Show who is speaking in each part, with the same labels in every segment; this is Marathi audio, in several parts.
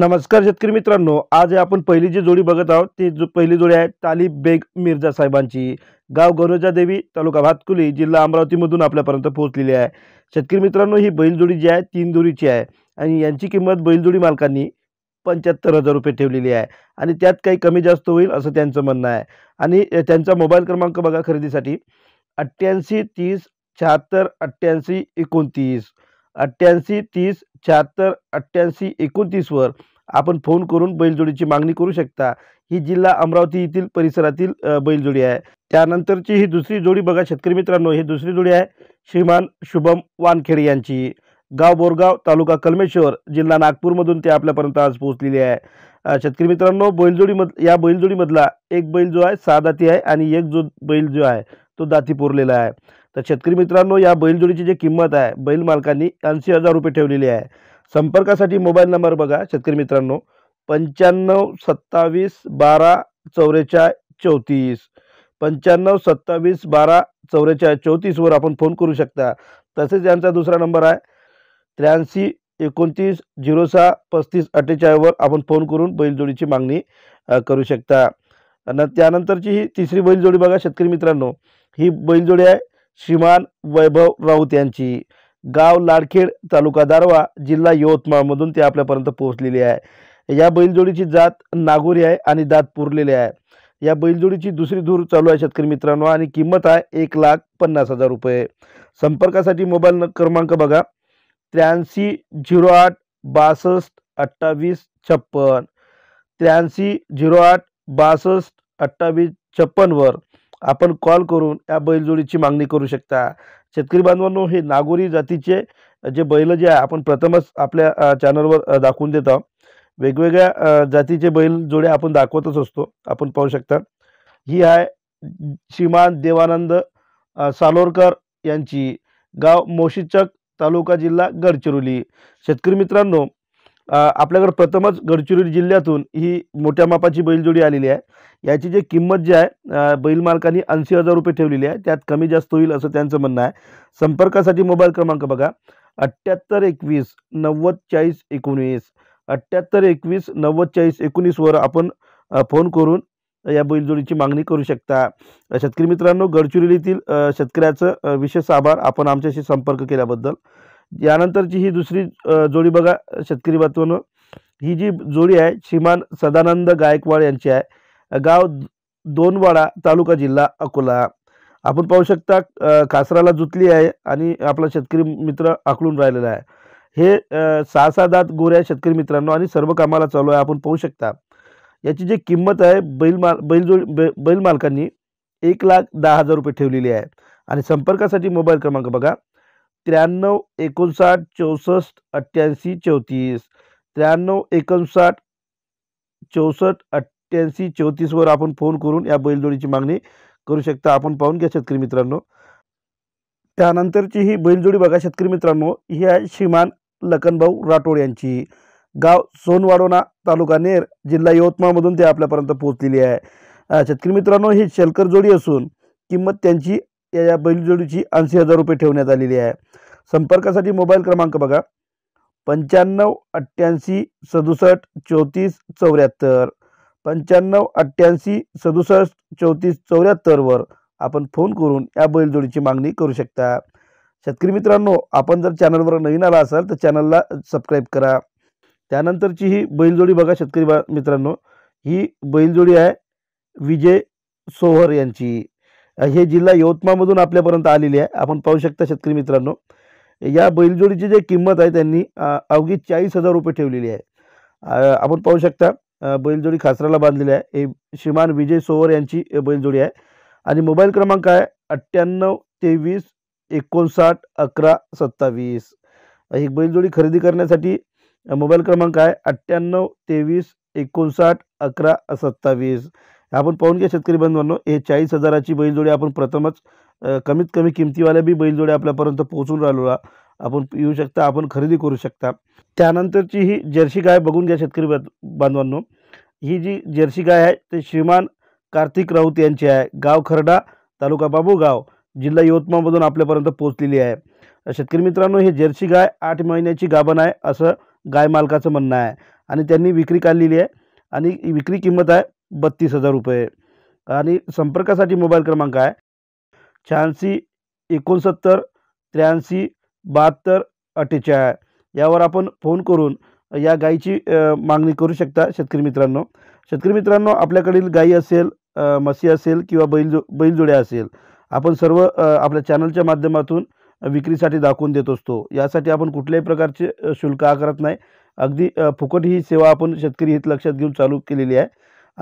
Speaker 1: नमस्कार शेतकरी मित्रांनो आज आपण पहिली जी जोडी बघत आहोत ती जो पहिली जोडी आहे तालीब बेग मिर्झा साहेबांची गाव गरोजा देवी तालुका भातकुली जिल्हा अमरावतीमधून आपल्यापर्यंत पोहोचलेली आहे शेतकरी मित्रांनो ही बैलजोडी जी आहे तीन दोरीची आहे आणि यांची किंमत बैलजोडी मालकांनी पंच्याहत्तर हजार रुपये ठेवलेली आहे आणि त्यात काही कमी जास्त होईल असं त्यांचं म्हणणं आहे आणि त्यांचा मोबाईल क्रमांक बघा खरेदीसाठी अठ्ठ्याऐंशी तीस शहात्तर अठ्ठ्याऐंशी एकोणतीस अठ्ठ्याऐंशी तीस शहात्तर अठ्ठ्याऐंशी एकोणतीसवर आपण फोन करून बैलजोडीची मागणी करू शकता ही जिल्हा अमरावती येथील परिसरातील बैलजोडी आहे त्यानंतरची ही दुसरी जोडी बघा शेतकरी मित्रांनो ही दुसरी जोडी आहे श्रीमान शुभम वानखेडे यांची गाव बोरगाव तालुका कलमेश्वर जिल्हा नागपूरमधून ते आपल्यापर्यंत आज पोहोचलेली आहे शेतकरी मित्रांनो बैलजोडीमध या बैलजोडीमधला एक बैल जो आहे सहा दाती आहे आणि एक जो बैल जो आहे तो दाती पुरलेला आहे तर शेतकरी मित्रांनो या बैलजोडीची जी किंमत आहे बैल मालकांनी ऐंशी हजार रुपये ठेवलेली आहे संपर्कासाठी मोबाईल नंबर बघा शेतकरी मित्रांनो पंच्याण्णव सत्तावीस बारा चौवेचाळीस चौतीस पंच्याण्णव सत्तावीस बारा चौवेचाळीस चौतीसवर आपण फोन करू शकता तसेच यांचा दुसरा नंबर आहे त्र्याऐंशी एकोणतीस झिरो सहा पस्तीस अठ्ठेचाळीसवर आपण फोन करून बैलजोडीची मागणी करू शकता आणि त्यानंतरची ही तिसरी बैलजोडी बघा शेतकरी मित्रांनो ही बैलजोडी आहे श्रीमान वैभव राऊत यांची गाव लाडखेड तालुका दारवा जिल्हा यवतमाळमधून ते आपल्यापर्यंत पोहोचलेली आहे या बैलजोडीची जात नागोरी आहे आणि दात पुरलेली आहे या बैलजोडीची दुसरी धूर चालू आहे शेतकरी मित्रांनो आणि किंमत आहे एक लाख पन्नास हजार रुपये संपर्कासाठी मोबाईल क्रमांक बघा त्र्याऐंशी झिरो आठ बासष्ट अठ्ठावीस छप्पन त्र्याऐंशी झिरो आठ बासष्ट अठ्ठावीस छप्पनवर आपण कॉल करून या बैलजोडीची मागणी करू शकता शेतकरी बांधवांनो हे नागोरी जातीचे जे बैल जे आहे आपण प्रथमच आपल्या चॅनलवर दाखवून देत आहोत वेगवेगळ्या जातीचे बैल आपण दाखवतच असतो आपण पाहू शकता ही आहे श्रीमान देवानंद सालोरकर यांची गाव मोशीचक तालुका जिल्हा गडचिरोली शेतकरी मित्रांनो आपल्याकडं प्रथमच गडचिरोली जिल्ह्यातून ही मोठ्या मापाची बैलजोडी आलेली आहे याची जी किंमत जी आहे बैल मालकांनी ऐंशी हजार रुपये ठेवलेली आहे त्यात कमी जास्त होईल असं त्यांचं म्हणणं आहे संपर्कासाठी मोबाईल क्रमांक बघा अठ्ठ्याहत्तर एकवीस नव्वद चाळीस एकोणीस अठ्ठ्याहत्तर एकवीस नव्वद चाळीस एकोणीसवर आपण फोन करून या बैलजोडीची मागणी करू शकता शेतकरी मित्रांनो गडचिरोलीतील शेतकऱ्याचं विशेष आभार आपण आमच्याशी संपर्क केल्याबद्दल यानंतरची ही दुसरी जोडी बघा शेतकरी बांधवांनो ही जी जोडी आहे श्रीमान सदानंद गायकवाड यांची आहे गाव दोनवाडा तालुका जिल्हा अकोला आपण पाहू शकता कासराला जुतली आहे आणि आपला शेतकरी मित्र आकळून राहिलेला आहे हे सहा सहा दात गोऱ्या शेतकरी मित्रांनो आणि सर्व कामाला चालू आहे आपण पाहू शकता याची जी किंमत आहे बैल माल बैल बैलमालकांनी बैल मालकांनी एक लाख दहा हजार रुपये ठेवलेली आहे आणि संपर्कासाठी मोबाईल क्रमांक बघा त्र्याण्णव एकोणसाठ चौसष्ट अठ्ठ्याऐंशी चौतीस त्र्याण्णव एकोणसाठ चौसष्ट अठ्ठ्याऐंशी चौतीसवर आपण फोन करून या बैलजोडीची मागणी करू शकता आपण पाहून घ्या शेतकरी मित्रांनो त्यानंतरची ही बैलजोडी बघा शेतकरी मित्रांनो ही आहे श्रीमान लखनभाऊ राठोड यांची गाव सोनवाडोणा तालुका नेर जिल्हा यवतमाळमधून ते आपल्यापर्यंत पोहोचलेली आहे शेतकरी मित्रांनो ही शेलकर जोडी असून किंमत त्यांची या बैलजोडीची ऐंशी हजार रुपये ठेवण्यात आलेली आहे संपर्कासाठी मोबाईल क्रमांक बघा पंच्याण्णव अठ्ठ्याऐंशी सदुसष्ट चौतीस चौऱ्याहत्तर पंच्याण्णव अठ्ठ्याऐंशी सदुसष्ट चौतीस चौऱ्याहत्तरवर आपण फोन करून या बैलजोडीची मागणी करू शकता शेतकरी मित्रांनो आपण जर चॅनलवर नवीन आला असाल तर चॅनलला सबस्क्राईब करा त्यानंतरची ही बैलजोडी बघा शेतकरी मित्रांनो ही बैलजोडी आहे विजय सोहर यांची हे जिल्हा यवतमाळमधून आपल्यापर्यंत आलेली आहे आपण पाहू शकता शेतकरी मित्रांनो या बैलजोडीची जी किंमत आहे त्यांनी अवघी चाळीस हजार रुपये ठेवलेली आहे आपण पाहू शकता बैलजोडी खासराला बांधलेली आहे हे श्रीमान विजय सोवर यांची बैलजोडी आहे आणि मोबाईल क्रमांक आहे अठ्ठ्याण्णव तेवीस एकोणसाठ अकरा सत्तावीस ही बैलजोडी खरेदी करण्यासाठी मोबाईल क्रमांक आहे अठ्ठ्याण्णव तेवीस एकोणसाठ अकरा सत्तावीस आपण पाहून घ्या शेतकरी बंधूंनो हे चाळीस हजाराची बैलजोडी आपण प्रथमच कमीत कमी किमतीवाल्या बी बैलजोडी आपल्यापर्यंत पोहोचून राहिलो आपण येऊ शकता आपण खरेदी करू शकता त्यानंतरची ही जर्सी गाय बघून घ्या शेतकरी बांधवांनो ही जी जर्सी गाय आहे ते श्रीमान कार्तिक राऊत यांची आहे गाव खरडा तालुका बाबूगाव जिल्हा यवतमाळमधून आपल्यापर्यंत पोहोचलेली आहे शेतकरी मित्रांनो हे जर्सी गाय आठ महिन्याची गाभण आहे असं गाय मालकाचं म्हणणं आहे आणि त्यांनी विक्री काढलेली आहे आणि विक्री किंमत आहे बत्तीस हजार रुपये आणि संपर्कासाठी मोबाईल क्रमांक आहे शहाऐंशी एकोणसत्तर त्र्याऐंशी बहात्तर अठ्ठेचाळ यावर आपण फोन करून या गाईची मागणी करू शकता शेतकरी मित्रांनो शेतकरी मित्रांनो आपल्याकडील गाई असेल म्हशी असेल किंवा बैल जो बैलजोड्या असेल आपण सर्व आपल्या चॅनलच्या माध्यमातून विक्रीसाठी दाखवून देत असतो यासाठी आपण कुठल्याही प्रकारचे शुल्क आकारत नाही अगदी फुकट ही सेवा आपण शेतकरी हित लक्षात घेऊन चालू केलेली आहे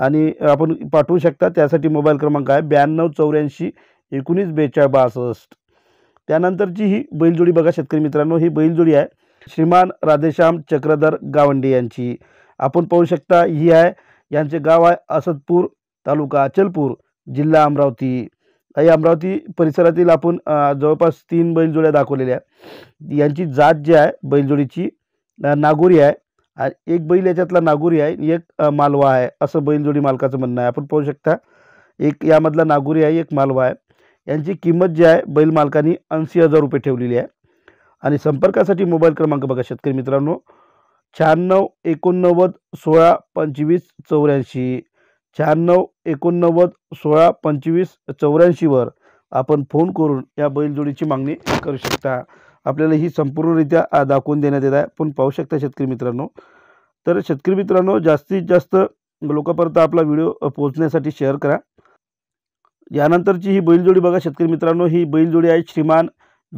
Speaker 1: आणि आपण पाठवू शकता त्यासाठी मोबाईल क्रमांक आहे ब्याण्णव चौऱ्याऐंशी एकोणीस बेचाळ बासष्ट त्यानंतरची ही बैलजोडी बघा शेतकरी मित्रांनो ही बैलजोडी आहे श्रीमान राधेश्याम चक्रधर गावंडे यांची आपण पाहू शकता ही आहे यांचे गाव आहे असदपूर तालुका अचलपूर जिल्हा अमरावती या अमरावती परिसरातील आपण जवळपास तीन बैलजोड्या दाखवलेल्या यांची जात जी आहे बैलजोडीची नागोरी आहे एक बैल याच्यातला नागोरी आहे एक मालवा आहे असं बैलजोडी मालकाचं म्हणणं आहे आपण पाहू शकता एक यामधला नागोरी आहे एक मालवा आहे यांची किंमत जी आहे बैल मालकांनी ऐंशी हजार रुपये ठेवलेली आहे आणि संपर्कासाठी मोबाईल क्रमांक बघा शेतकरी मित्रांनो शहाण्णव एकोणनव्वद सोळा पंचवीस चौऱ्याऐंशी शहाण्णव एकोणनव्वद सोळा पंचवीस चौऱ्याऐंशीवर आपण फोन करून या बैलजोडीची मागणी करू शकता आपल्याला ही संपूर्णरित्या दाखवून देण्यात येत आहे पण पाहू शकता शेतकरी मित्रांनो तर शेतकरी मित्रांनो जास्तीत जास्त लोकांपर्यंत आपला व्हिडिओ पोहोचण्यासाठी शेअर करा यानंतरची ही बैलजोडी बघा शेतकरी मित्रांनो ही बैलजोडी आहे श्रीमान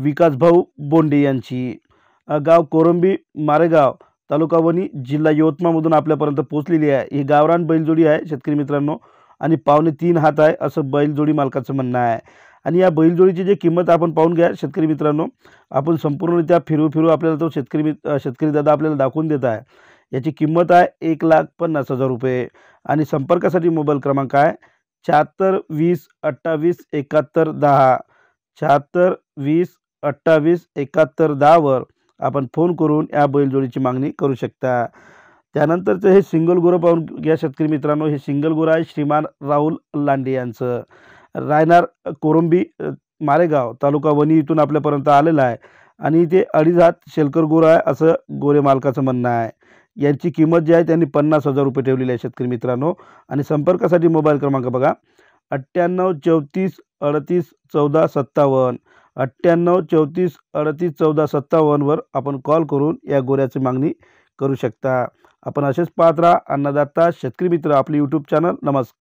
Speaker 1: विकासभाऊ बोंडे यांची गाव कोरंबी मारेगाव तालुका वणी जिल्हा यवतमाळमधून आपल्यापर्यंत पोचलेली आहे ही गावरान बैलजोडी आहे शेतकरी मित्रांनो आणि पावणे तीन हात आहे असं बैलजोडी मालकाचं म्हणणं आहे आणि या बैलजोडीची जे किंमत आपण पाहून घ्या शेतकरी मित्रांनो आपण संपूर्णरित्या फिरू फिरू आपल्याला तो शेतकरी मित शेतकरी दादा आपल्याला दाखवून देत आहे याची किंमत आहे एक लाख पन्नास हजार रुपये आणि संपर्कासाठी मोबाईल क्रमांक आहे शहात्तर वीस अठ्ठावीस एकाहत्तर दहा शहात्तर वीस अठ्ठावीस एकाहत्तर दहावर आपण फोन करून या बैलजोडीची मागणी करू शकता त्यानंतरचं हे सिंगल गुरं पाहून घ्या शेतकरी मित्रांनो हे सिंगल गुरं आहे श्रीमान राहुल लांडे यांचं रायनार कोरंबी मारेगाव तालुका वणी इथून आपल्यापर्यंत आलेला आहे आणि ते अडीजात शेलकर गुरं आहे असं गोरे मालकाचं म्हणणं आहे यांची किंमत जी आहे त्यांनी पन्नास हजार रुपये ठेवलेली आहे शेतकरी मित्रांनो आणि संपर्कासाठी मोबाईल क्रमांक बघा अठ्ठ्याण्णव चौतीस अडतीस चौदा सत्तावन्न अठ्ठ्याण्णव चौतीस अडतीस चौदा सत्तावन्नवर आपण कॉल करून या गोऱ्याची मागणी करू शकता आपण असेच पाहत राहा अन्नदाता शेतकरी मित्र आपले यूट्यूब चॅनल नमस्कार